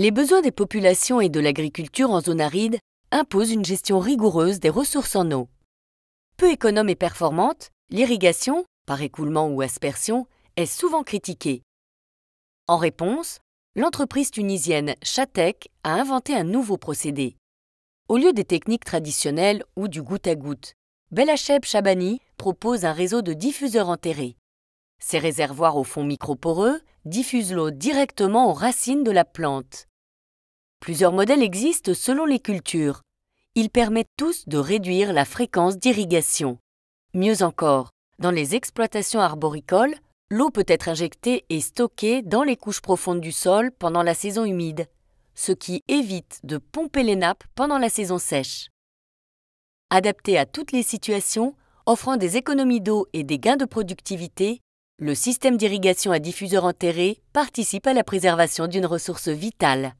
Les besoins des populations et de l'agriculture en zone aride imposent une gestion rigoureuse des ressources en eau. Peu économe et performante, l'irrigation, par écoulement ou aspersion, est souvent critiquée. En réponse, l'entreprise tunisienne Chatec a inventé un nouveau procédé. Au lieu des techniques traditionnelles ou du goutte à goutte, Belacheb Chabani propose un réseau de diffuseurs enterrés. Ces réservoirs au fond microporeux diffusent l'eau directement aux racines de la plante. Plusieurs modèles existent selon les cultures. Ils permettent tous de réduire la fréquence d'irrigation. Mieux encore, dans les exploitations arboricoles, l'eau peut être injectée et stockée dans les couches profondes du sol pendant la saison humide, ce qui évite de pomper les nappes pendant la saison sèche. Adapté à toutes les situations, offrant des économies d'eau et des gains de productivité, le système d'irrigation à diffuseur enterré participe à la préservation d'une ressource vitale.